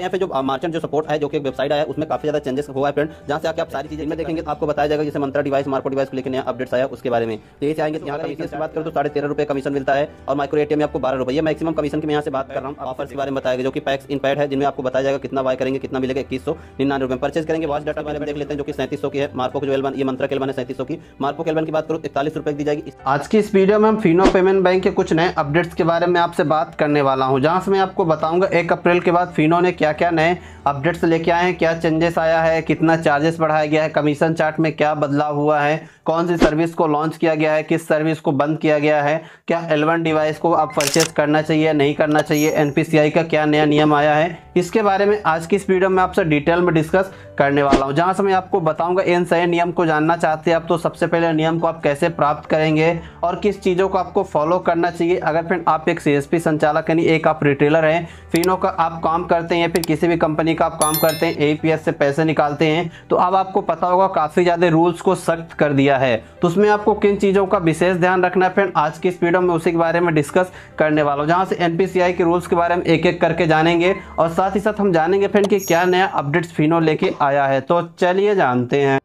यहाँ पे जो मार्चेंट जो सपोर्ट है जो कि वेबसाइट है उसमें काफी ज्यादा चेंजेस हुआ है फ्रेंड जहाँ से आके आप सारी चीजें देखेंगे तो आपको बताया जाएगा जैसे मंत्रा डिवाइस मार्को डिवाइस को लेकर नया अपडेट्स आया उसके बारे में तो यही आएंगे तो यहाँ का की बात करें तो साढ़े तेरह रुपये कमीशन मिलता है और माइक्रो एटीएम आपको बारह रुपये मैक्सिमम कमीशन की यहाँ से बात कर रहा हूँ ऑफर्स के बारे में बताया जो कि पैक्स इन पैड है जिनमें आपको बताया जाएगा कितना बाय करेंगे कितना मिलेगा इक्कीस सौ निन्यानवे रुपये परचेज करेंगे वॉच डाटा बारे में देख लेते हैं जो कि सैंतीस सौ की है मार्को जो एलवन ये मंत्रा केलवन है सैंतीस सौ की मार्को केलवन की बात करो इकतालीस रुपये दी जाएगी आज की इस वीडियो में हम फिनो पेमेंट बैंक के कुछ नए अपडेट्स के बारे में आपसे बात करने वाला हूँ जहाँ से मैं आपको बताऊंगा एक अप्रैल के बाद फिनो ने क्या क्या नए अपडेट्स लेके आए हैं क्या चेंजेस आया है कितना चार्जेस बढ़ाया गया है कमीशन चार्ट में क्या बदलाव हुआ है कौन सी सर्विस को लॉन्च किया गया है किस सर्विस को बंद किया गया है क्या एलवन डिवाइस को आप परचेस करना चाहिए नहीं करना चाहिए एन का क्या नया नियम आया है इसके बारे में आज की इस वीडियो में आपसे डिटेल में डिस्कस करने वाला हूँ जहाँ से मैं आपको बताऊँगा इन सही नियम को जानना चाहते हैं आप तो सबसे पहले नियम को आप कैसे प्राप्त करेंगे और किस चीज़ों को आपको फॉलो करना चाहिए अगर फिर आप एक सी संचालक यानी एक आप रिटेलर हैं फिनों का आप काम करते हैं या फिर किसी भी कंपनी का आप काम करते हैं एपीएस से पैसे निकालते हैं तो अब आपको पता होगा काफ़ी ज़्यादा रूल्स को सख्त कर दिया है तो उसमें आपको किन चीज़ों का विशेष ध्यान रखना है आज की इस में उसी के बारे में डिस्कस करने वाला हूँ जहां से एनपीसीआई के रूल्स के बारे में एक एक करके जानेंगे और साथ ही साथ हम जानेंगे फ्रेंड कि क्या नया अपडेट्स फिनो लेके आया है तो चलिए जानते हैं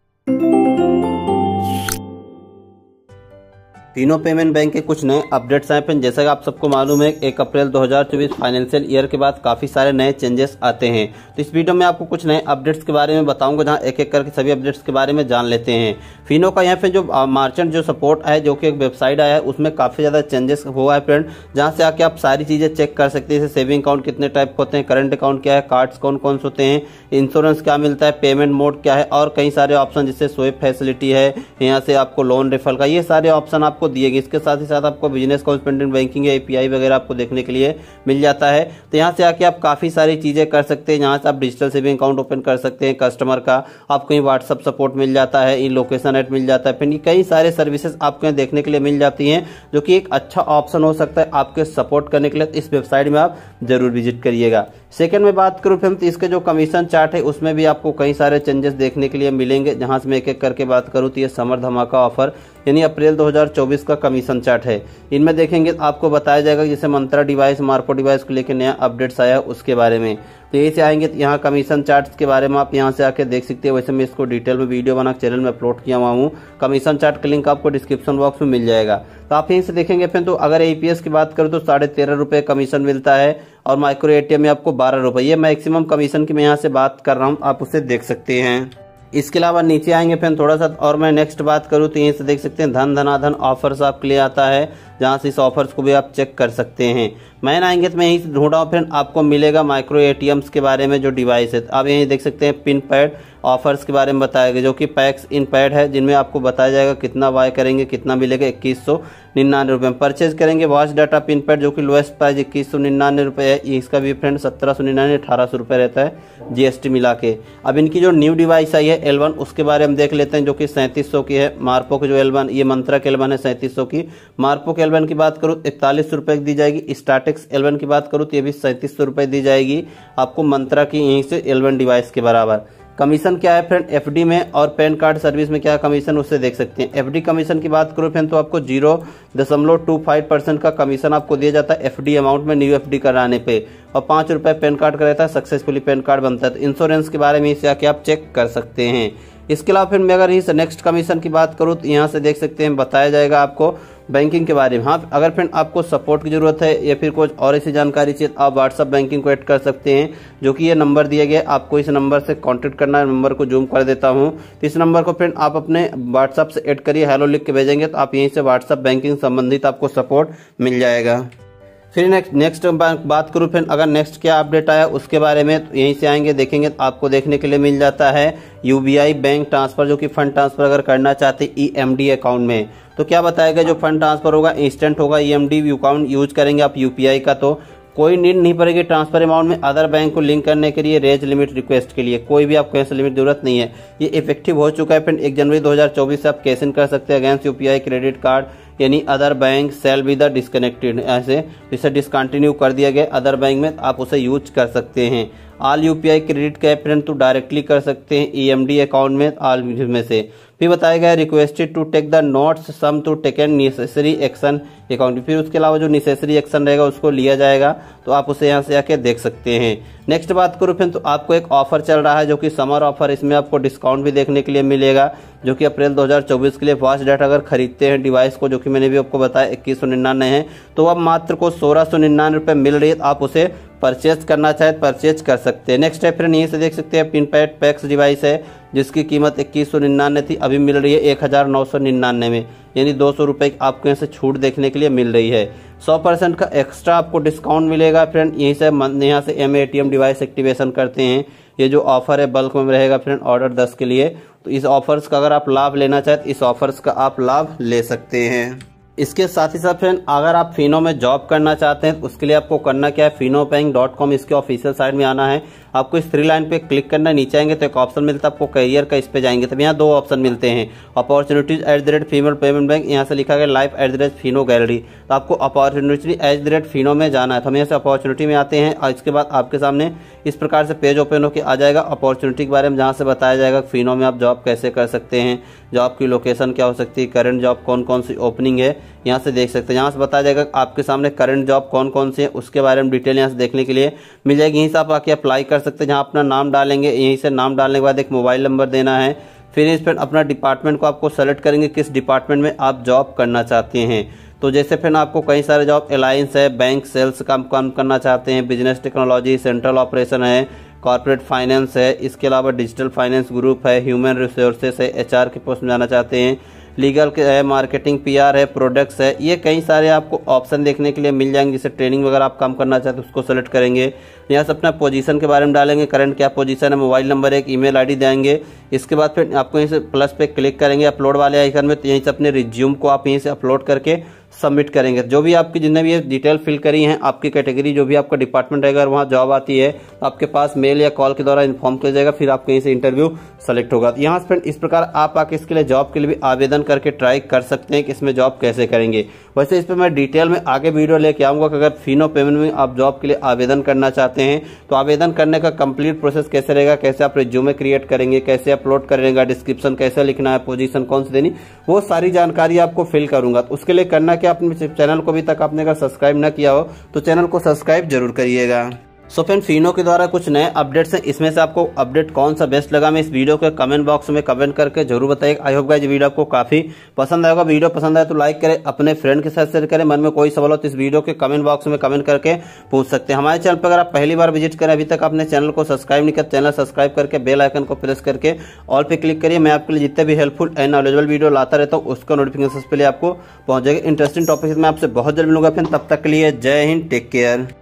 तीनों पेमेंट बैंक के कुछ नए अपडेट्स आए हैं जैसा कि आप सबको मालूम है एक अप्रैल 2024 फाइनेंशियल ईयर के बाद काफ़ी सारे नए चेंजेस आते हैं तो इस वीडियो में आपको कुछ नए अपडेट्स के बारे में बताऊंगा जहां एक एक करके सभी अपडेट्स के बारे में जान लेते हैं फिनो का यहाँ पे जो मार्चेंट जो सपोर्ट है जो कि एक वेबसाइट आया है उसमें काफ़ी ज़्यादा चेंजेस हुआ है फ्रेंड जहाँ से आके आप सारी चीज़ें चेक कर सकते हैं जैसे सेविंग अकाउंट कितने टाइप होते हैं करंट अकाउंट क्या है कार्ड्स कौन कौन से होते हैं इंश्योरेंस क्या मिलता है पेमेंट मोड क्या है और कई सारे ऑप्शन जैसे स्वेप फैसिलिटी है यहाँ से आपको लोन रिफल का ये सारे ऑप्शन आपको आपको दिए गए इसके साथ ही साथ आपको बिजनेस कॉरेस्पेंडेंट बैंकिंग या ए वगैरह आपको देखने के लिए मिल जाता है तो यहाँ से आके आप काफ़ी सारी चीज़ें कर सकते हैं यहाँ से आप डिजिटल सेविंग अकाउंट ओपन कर सकते हैं कस्टमर का आपको यहाँ व्हाट्सअप सपोर्ट मिल जाता है इन लोकेशन एट मिल जाता है फिर कई सारे सर्विसेज आपको यहाँ देखने के लिए मिल जाती हैं जो कि एक अच्छा ऑप्शन हो सकता है आपके सपोर्ट करने के लिए तो इस वेबसाइट में आप जरूर विजिट करिएगा सेकेंड में बात करूँ फिर तो इसके जो कमीशन चार्ट है उसमें भी आपको कई सारे चेंजेस देखने के लिए मिलेंगे जहाँ से मैं एक एक करके बात करूँ तो ये समर धमाका ऑफर यानी अप्रैल 2024 का कमीशन चार्ट है इनमें देखेंगे आपको बताया जाएगा जैसे मंत्रा डिवाइस मार्को डिवाइस को लेकर नया अपडेट्स आया उसके बारे में तो यही से आएंगे तो यहाँ कमीशन चार्ट के बारे में आप यहाँ से आके देख सकते हैं वैसे मैं इसको डिटेल में वीडियो बना चैनल में अपलोड किया हुआ हूँ कमीशन चार्ट का लिंक आपको डिस्क्रिप्शन बॉक्स में मिल जाएगा तो आप यहीं से देखेंगे फिर तो अगर एपीएस की बात करूँ तो साढ़े तेरह रुपये कमीशन मिलता है और माइक्रो एटीएम में आपको बारह रुपये ये मैक्सिमम कमीशन की मैं यहाँ से बात कर रहा हूँ आप उसे देख सकते हैं इसके अलावा नीचे आएंगे फिर थोड़ा सा और मैं नेक्स्ट बात करूँ तो यहीं से देख सकते हैं धन धनाधन ऑफर्स आपके लिए आता है जहाँ से इस ऑफर्स को भी आप चेक कर सकते हैं मैं आएंगे तो मैं यहीं से ढूंढा फिर आपको मिलेगा माइक्रो ए के बारे में जो डिवाइस है आप यहीं देख सकते हैं पिन पैड ऑफर्स के बारे में बताया गया जो कि पैक्स इन पैड है जिनमें आपको बताया जाएगा कितना बाय करेंगे कितना मिलेगा इक्कीस सौ निन्यानवे रुपये में परचेज करेंगे वॉच डाटा पिन पैड जो कि लोएस्ट प्राइस इक्कीस सौ निन्यानवे रुपये है इसका भी फ्रेंड सत्रह सौ निन्यानवे अठारह सौ रुपये रहता है जीएसटी मिला के अब इनकी जो न्यू डिवाइस आई है एल वन उसके बारे में देख लेते हैं जो कि सैंतीस सौ की है मार्पो की जो एल वन ये मंत्रा के एल वन है सैंतीस सौ की मार्पो के एल एलेवन की बात करूँ इकतालीस सौ रुपये की दी जाएगी स्टार्टिक्स एलेवन की बात करूँ तो ये भी सैंतीस सौ रुपये दी जाएगी आपको मंत्रा की यहीं से एलेवन डिवाइस के बराबर कमीशन क्या है फ्रेंड एफडी में और पैन कार्ड सर्विस में क्या कमीशन उसे देख सकते हैं एफडी कमीशन की बात करो फ्रेंड तो आपको जीरो दशमलव टू फाइव परसेंट का कमीशन आपको दिया जाता है एफडी अमाउंट में न्यू एफडी कराने पे और पांच रुपए पैन कार्ड का रहता है सक्सेसफुली पैन कार्ड बनता है तो इंश्योरेंस के बारे में इसे आके आप चेक कर सकते हैं इसके अलावा फिर मैं अगर इस नेक्स्ट कमीशन की बात करूँ तो यहाँ से देख सकते हैं बताया जाएगा आपको बैंकिंग के बारे में हाँ अगर फ्रेंड आपको सपोर्ट की ज़रूरत है या फिर कुछ और ऐसी जानकारी चाहिए तो आप व्हाट्सअप बैंकिंग को ऐड कर सकते हैं जो कि ये नंबर दिया गया आपको इस नंबर से कॉन्टेक्ट करना है नंबर को जूम कर देता हूँ तो इस नंबर को फ्रेंड आप अपने व्हाट्सअप से एड करिए हेलो लिख के भेजेंगे तो आप यहीं से व्हाट्सअप बैंकिंग संबंधित आपको सपोर्ट मिल जाएगा फिर नेक्स्ट नेक्स्ट बात करूँ फ्रेंड अगर नेक्स्ट क्या अपडेट आया उसके बारे में तो यहीं से आएंगे देखेंगे तो आपको देखने के लिए मिल जाता है यू बैंक ट्रांसफ़र जो कि फंड ट्रांसफ़र अगर करना चाहते ई e अकाउंट में तो क्या बताएगा जो फंड ट्रांसफ़र होगा इंस्टेंट होगा ई एम अकाउंट यूज करेंगे आप यू का तो कोई नीड नहीं पड़ेगी ट्रांसफर अमाउंट में अदर बैंक को लिंक करने के लिए रेज लिमिट रिक्वेस्ट के लिए कोई भी आपको ऐसे लिमिट जरूरत नहीं है ये इफेक्टिव हो चुका है फिर एक जनवरी 2024 से आप कैश इन कर सकते हैं अगेंस्ट यूपीआई क्रेडिट कार्ड यानी अदर बैंक सेल भी द डिस्कनेक्टेड ऐसे जिसे डिसकंटिन्यू कर दिया गया अदर बैंक में आप उसे यूज कर सकते हैं आल यूपीआई क्रेडिट का पेमेंट तो डायरेक्टली कर सकते हैं ईएमडी e अकाउंट में आल में से फिर बताया गया requested to take the notes some to take and necessary action account फिर उसके अलावा जो नेसेसरी एक्शन रहेगा उसको लिया जाएगा तो आप उसे यहाँ से आके देख सकते हैं नेक्स्ट बात करूँ फिर तो आपको एक ऑफर चल रहा है जो कि समर ऑफर इसमें आपको डिस्काउंट भी देखने के लिए मिलेगा जो कि अप्रैल 2024 के लिए फास्ट डाटा अगर खरीदते हैं डिवाइस को जो कि मैंने भी आपको बताया इक्कीस सौ निन्यानवे है तो अब मात्र को सोलह सौ निन्यानवे रुपये मिल रही है आप उसे परचेज करना चाहे तो परचेज कर सकते हैं नेक्स्ट है फ्रेंड यहीं से देख सकते हैं पिन पैड पैक्स डिवाइस है जिसकी कीमत इक्कीस सौ निन्यानवे थी अभी मिल रही है एक हज़ार नौ सौ निन्यानवे में यानी दो सौ रुपये आपको यहाँ से छूट देखने के लिए मिल रही है सौ परसेंट का एक्स्ट्रा आपको डिस्काउंट मिलेगा फ्रेंड यहीं से यहाँ से M A T M device activation करते हैं ये जो ऑफर है बल्क में रहेगा फ्रेंड ऑर्डर दस के लिए तो इस ऑफर्स का अगर आप लाभ लेना चाहें तो इस ऑफर्स का आप लाभ ले सकते हैं इसके साथ ही साथ फ्रेंड अगर आप फिनो में जॉब करना चाहते हैं तो उसके लिए आपको करना क्या है फिनो बैंक डॉट कॉम इसके ऑफिशियल साइड में आना है आपको इस थ्री लाइन पे क्लिक करना नीचे आएंगे तो एक ऑप्शन मिलता है आपको करियर का इस पे जाएंगे तो यहाँ दो ऑप्शन मिलते हैं opportunities at the rate female payment bank यहाँ से लिखा गया life at the rate Fino gallery तो आपको opportunity at the rate Fino में जाना है तो हम यहाँ से अपॉर्चुनिटी में आते हैं और इसके बाद आपके सामने इस प्रकार से पेज ओपन होकर आ जाएगा अपॉर्चुनिटी के बारे में जहाँ से बताया जाएगा फिनो में आप जॉब कैसे कर सकते हैं जॉब की लोकेशन क्या हो सकती है करंट जॉब कौन कौन सी ओपनिंग है यहाँ से देख सकते हैं यहाँ से बताया जाएगा आपके सामने करंट जॉब कौन कौन सी है उसके बारे में डिटेल यहाँ से देखने के लिए मिल जाएगी यहीं से आप आके अप्लाई कर सकते हैं जहाँ अपना नाम डालेंगे यहीं से नाम डालने के बाद एक मोबाइल नंबर देना है फिर इस पर अपना डिपार्टमेंट को आपको सेलेक्ट करेंगे किस डिपार्टमेंट में आप जॉब करना चाहते हैं तो जैसे फिर आपको कई सारे जॉब अलायंस है बैंक सेल्स का काम करना चाहते हैं बिजनेस टेक्नोलॉजी सेंट्रल ऑपरेशन है कॉरपोरेट फाइनेंस है इसके अलावा डिजिटल फाइनेंस ग्रुप है ह्यूमन रिसोर्सेस है एच के पोस्ट में जाना चाहते हैं लीगल है मार्केटिंग पीआर है प्रोडक्ट्स है ये कई सारे आपको ऑप्शन देखने के लिए मिल जाएंगे जैसे ट्रेनिंग वगैरह आप काम करना चाहते हैं उसको सेलेक्ट करेंगे यहाँ से अपना पोजीशन के बारे में डालेंगे करंट क्या पोजीशन है मोबाइल नंबर एक ईमेल आईडी देंगे इसके बाद फिर आपको यहीं से प्लस पे क्लिक करेंगे अपलोड वाले आइकन में तो यहीं से अपने रिज्यूम को आप यहीं से अपलोड करके सबमिट करेंगे जो भी आपकी जितने भी डिटेल फिल करी हैं आपकी कैटेगरी जो भी आपका डिपार्टमेंट रहेगा वहाँ जॉब आती है तो आपके पास मेल या कॉल के द्वारा इन्फॉर्म किया जाएगा फिर आप कहीं से इंटरव्यू सेलेक्ट होगा तो यहाँ फ्रेंड इस प्रकार आप आके इसके लिए जॉब के लिए भी आवेदन करके ट्राई कर सकते हैं कि इसमें जॉब कैसे करेंगे वैसे इस पर मैं डिटेल में आगे वीडियो लेके आऊँगा कि अगर फीनो पेमेंट में आप जॉब के लिए आवेदन करना चाहते हैं तो आवेदन करने का कंप्लीट प्रोसेस कैसे रहेगा कैसे आप रिज्यूमे क्रिएट करेंगे कैसे अपलोड करेंगे डिस्क्रिप्शन कैसे लिखना है पोजिशन कौन सी देनी वो सारी जानकारी आपको फिल करूंगा उसके लिए करना कि आपने चैनल को अभी तक आपने अगर सब्सक्राइब न किया हो तो चैनल को सब्सक्राइब जरूर करिएगा सो फ्रेंड फिनो के द्वारा कुछ नए अपडेट्स हैं इसमें से आपको अपडेट कौन सा बेस्ट लगा मैं इस वीडियो के कमेंट बॉक्स में कमेंट करके जरूर बताइए आई होप गाइस वीडियो आपको काफी पसंद आएगा वीडियो पसंद आए तो लाइक करें अपने फ्रेंड के साथ शेयर करें मन में कोई सवाल हो तो इस वीडियो के कमेंट बॉक्स में कमेंट करके पूछ सकते हैं हमारे चैनल पर अगर आप पहली बार विजिट करें अभी तक आपने चैनल को सब्सक्राइब नहीं किया चैनल सब्सक्राइब करके बेल आइकन को प्रेस करके ऑल पे क्लिक करिए मैं आपके लिए जितने भी हेल्पफुल एंड नॉलेजेबल वीडियो लाता रहता हूँ उसका नोटिफिकेशन पहले आपको पहुंच जाएगा इंटरेस्टिंग टॉपिक में आपसे बहुत जल्द मिलूंगा फिर तब तक के लिए जय हिंद टेक केयर